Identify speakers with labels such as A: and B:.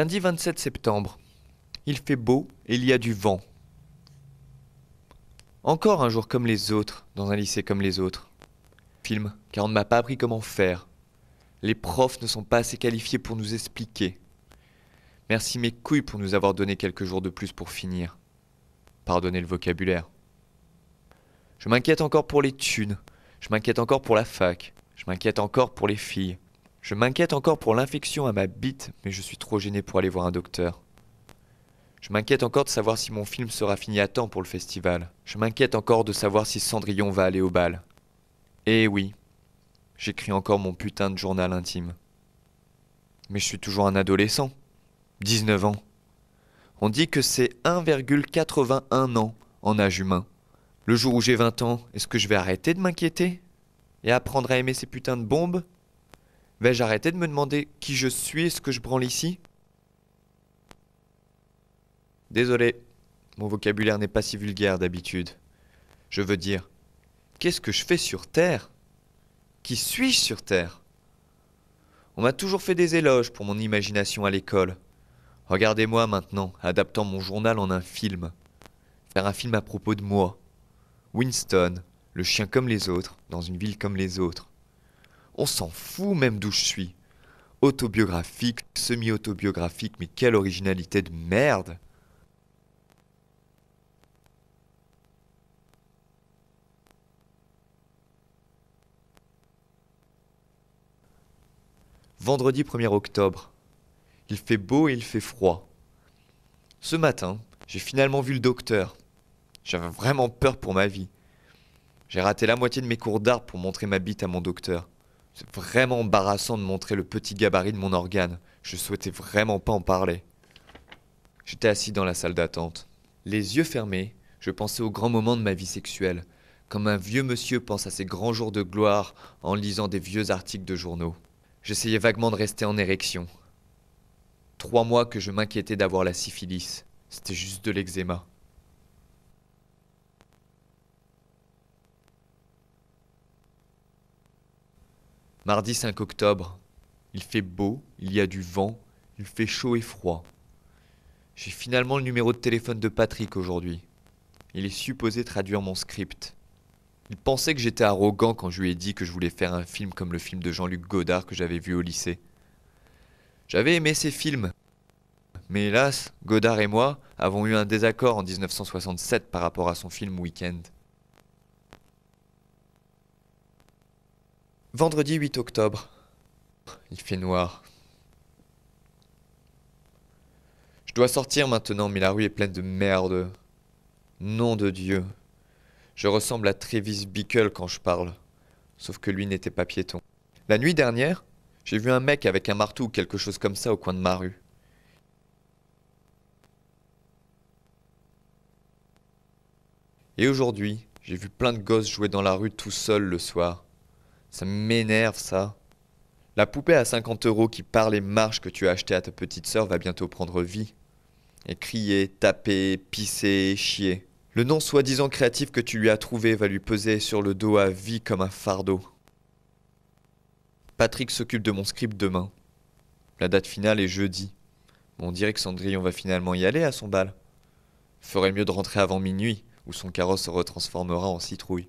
A: Lundi 27 septembre. Il fait beau et il y a du vent. Encore un jour comme les autres, dans un lycée comme les autres. Film, car on ne m'a pas appris comment faire. Les profs ne sont pas assez qualifiés pour nous expliquer. Merci mes couilles pour nous avoir donné quelques jours de plus pour finir. Pardonnez le vocabulaire. Je m'inquiète encore pour les thunes. Je m'inquiète encore pour la fac. Je m'inquiète encore pour les filles. Je m'inquiète encore pour l'infection à ma bite, mais je suis trop gêné pour aller voir un docteur. Je m'inquiète encore de savoir si mon film sera fini à temps pour le festival. Je m'inquiète encore de savoir si Cendrillon va aller au bal. Eh oui, j'écris encore mon putain de journal intime. Mais je suis toujours un adolescent. 19 ans. On dit que c'est 1,81 ans en âge humain. Le jour où j'ai 20 ans, est-ce que je vais arrêter de m'inquiéter Et apprendre à aimer ces putains de bombes Vais-je arrêter de me demander qui je suis et ce que je branle ici Désolé, mon vocabulaire n'est pas si vulgaire d'habitude. Je veux dire, qu'est-ce que je fais sur Terre Qui suis-je sur Terre On m'a toujours fait des éloges pour mon imagination à l'école. Regardez-moi maintenant, adaptant mon journal en un film. Faire un film à propos de moi. Winston, le chien comme les autres, dans une ville comme les autres. On s'en fout même d'où je suis. Autobiographique, semi-autobiographique, mais quelle originalité de merde Vendredi 1er octobre. Il fait beau et il fait froid. Ce matin, j'ai finalement vu le docteur. J'avais vraiment peur pour ma vie. J'ai raté la moitié de mes cours d'art pour montrer ma bite à mon docteur. C'est vraiment embarrassant de montrer le petit gabarit de mon organe. Je souhaitais vraiment pas en parler. J'étais assis dans la salle d'attente. Les yeux fermés, je pensais aux grands moments de ma vie sexuelle, comme un vieux monsieur pense à ses grands jours de gloire en lisant des vieux articles de journaux. J'essayais vaguement de rester en érection. Trois mois que je m'inquiétais d'avoir la syphilis. C'était juste de l'eczéma. Mardi 5 octobre. Il fait beau, il y a du vent, il fait chaud et froid. J'ai finalement le numéro de téléphone de Patrick aujourd'hui. Il est supposé traduire mon script. Il pensait que j'étais arrogant quand je lui ai dit que je voulais faire un film comme le film de Jean-Luc Godard que j'avais vu au lycée. J'avais aimé ses films. Mais hélas, Godard et moi avons eu un désaccord en 1967 par rapport à son film Weekend. Vendredi 8 octobre. Il fait noir. Je dois sortir maintenant, mais la rue est pleine de merde. Nom de Dieu. Je ressemble à Travis Bickle quand je parle. Sauf que lui n'était pas piéton. La nuit dernière, j'ai vu un mec avec un marteau ou quelque chose comme ça au coin de ma rue. Et aujourd'hui, j'ai vu plein de gosses jouer dans la rue tout seul le soir. Ça m'énerve ça. La poupée à 50 euros qui par les marches que tu as achetées à ta petite sœur va bientôt prendre vie. Et crier, taper, pisser, chier. Le nom soi-disant créatif que tu lui as trouvé va lui peser sur le dos à vie comme un fardeau. Patrick s'occupe de mon script demain. La date finale est jeudi. on dirait que Cendrillon va finalement y aller à son bal. Ferait mieux de rentrer avant minuit, où son carrosse se retransformera en citrouille.